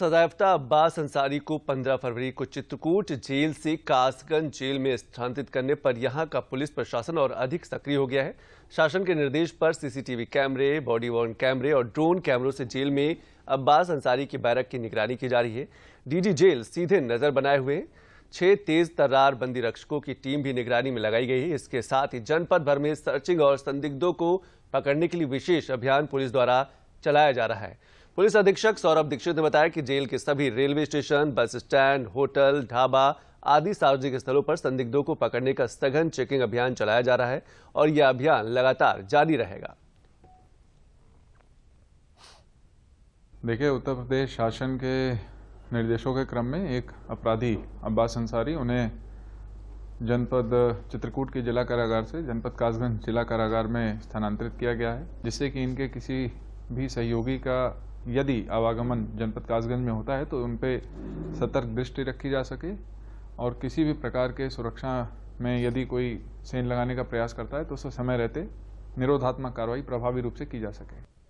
सजायाफ्ता अब्बास अंसारी को 15 फरवरी को चित्रकूट जेल से कासगंज जेल में स्थानांतरित करने पर यहां का पुलिस प्रशासन और अधिक सक्रिय हो गया है शासन के निर्देश पर सीसीटीवी कैमरे बॉडी वार्न कैमरे और ड्रोन कैमरों से जेल में अब्बास अंसारी के बैरक की निगरानी की जा रही है डीजी जेल सीधे नजर बनाए हुए छह तेज तर्रार बंदी रक्षकों की टीम भी निगरानी में लगाई गई है इसके साथ ही जनपद भर में सर्चिंग और संदिग्धों को पकड़ने के लिए विशेष अभियान पुलिस द्वारा चलाया जा रहा है पुलिस अधीक्षक सौरभ दीक्षित ने बताया कि जेल के सभी railway station bus stand hotel dhaba आदि सार्वजनिक स्थलों पर संदिग्धों को पकड़ने का सघन चेकिंग अभियान चलाया जा रहा है और यह अभियान लगातार जारी रहेगा देखिए उत्तर प्रदेश शासन के निर्देशों के क्रम में एक अपराधी अब्बास अंसारी उन्हें जनपद चित्रकूट के जिला कारागार से जनपद कासगंज जिला कारागार में स्थानांतरित किया गया है जिससे कि इनके किसी भी सहयोगी का यदि आवागमन जनपद कासगंज में होता है तो उन पर सतर्क दृष्टि रखी जा सके और किसी भी प्रकार के सुरक्षा में यदि कोई सेन लगाने का प्रयास करता है तो उसे समय रहते निरोधात्मक कार्रवाई प्रभावी रूप से की जा सके